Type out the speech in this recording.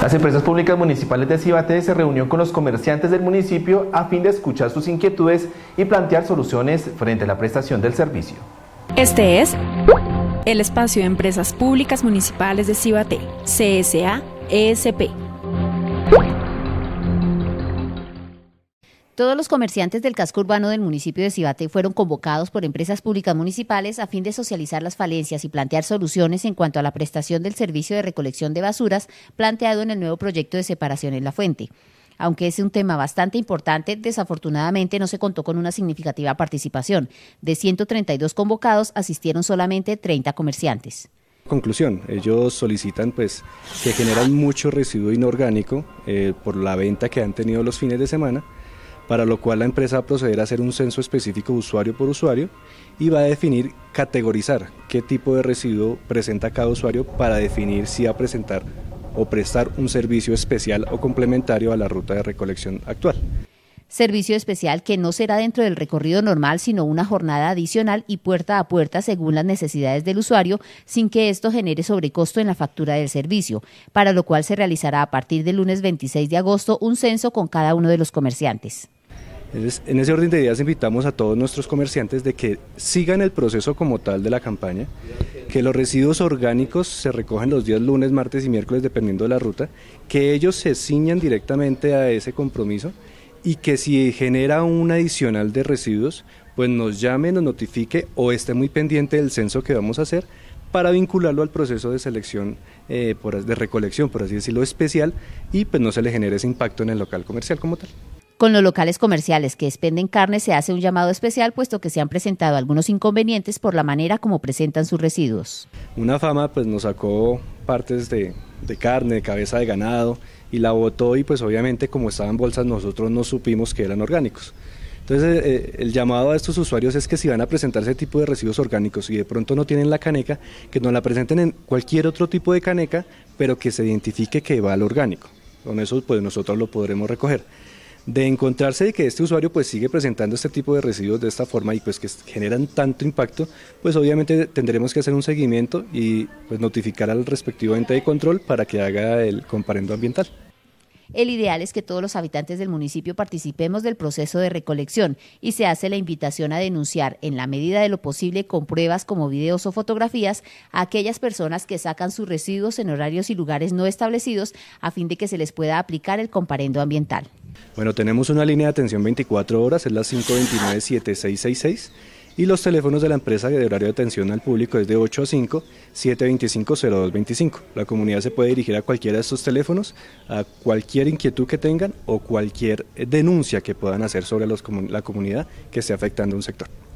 Las empresas públicas municipales de Cibate se reunió con los comerciantes del municipio a fin de escuchar sus inquietudes y plantear soluciones frente a la prestación del servicio. Este es el espacio de empresas públicas municipales de Cibate, CSA ESP. Todos los comerciantes del casco urbano del municipio de Cibate fueron convocados por empresas públicas municipales a fin de socializar las falencias y plantear soluciones en cuanto a la prestación del servicio de recolección de basuras planteado en el nuevo proyecto de separación en la fuente. Aunque es un tema bastante importante, desafortunadamente no se contó con una significativa participación. De 132 convocados asistieron solamente 30 comerciantes conclusión. Ellos solicitan pues que generan mucho residuo inorgánico eh, por la venta que han tenido los fines de semana para lo cual la empresa procederá a a hacer un censo específico usuario por usuario y va a definir, categorizar qué tipo de residuo presenta cada usuario para definir si va a presentar o prestar un servicio especial o complementario a la ruta de recolección actual. Servicio especial que no será dentro del recorrido normal, sino una jornada adicional y puerta a puerta según las necesidades del usuario, sin que esto genere sobrecosto en la factura del servicio, para lo cual se realizará a partir del lunes 26 de agosto un censo con cada uno de los comerciantes en ese orden de ideas invitamos a todos nuestros comerciantes de que sigan el proceso como tal de la campaña, que los residuos orgánicos se recogen los días lunes, martes y miércoles dependiendo de la ruta, que ellos se ciñan directamente a ese compromiso y que si genera un adicional de residuos, pues nos llame, nos notifique o esté muy pendiente del censo que vamos a hacer para vincularlo al proceso de selección, eh, de recolección, por así decirlo, especial y pues no se le genere ese impacto en el local comercial como tal. Con los locales comerciales que expenden carne se hace un llamado especial puesto que se han presentado algunos inconvenientes por la manera como presentan sus residuos. Una fama pues nos sacó partes de, carne, de cabeza de ganado y la botó y pues obviamente como estaban bolsas nosotros no supimos que eran orgánicos. Entonces, eh, eh, el llamado a estos usuarios es que si van a presentar ese tipo de residuos orgánicos y de pronto no tienen la caneca, que nos la presenten en cualquier otro tipo de caneca, pero que se identifique que va al orgánico. Con eso, pues nosotros lo podremos recoger de encontrarse de que este usuario pues sigue presentando este tipo de residuos de esta forma y pues que generan tanto impacto, pues obviamente tendremos que hacer un seguimiento y pues notificar al respectivo ente de control para que haga el comparendo ambiental. El ideal es que todos los habitantes del municipio participemos del proceso de recolección y se hace la invitación a denunciar, en la medida de lo posible, con pruebas como videos o fotografías, a aquellas personas que sacan sus residuos en horarios y lugares no establecidos a fin de que se les pueda aplicar el comparendo ambiental. Bueno, tenemos una línea de atención 24 horas, es la 529-7666 y los teléfonos de la empresa de horario de atención al público es de 8 a 5 725-0225. La comunidad se puede dirigir a cualquiera de estos teléfonos, a cualquier inquietud que tengan o cualquier denuncia que puedan hacer sobre la comunidad que esté afectando un sector.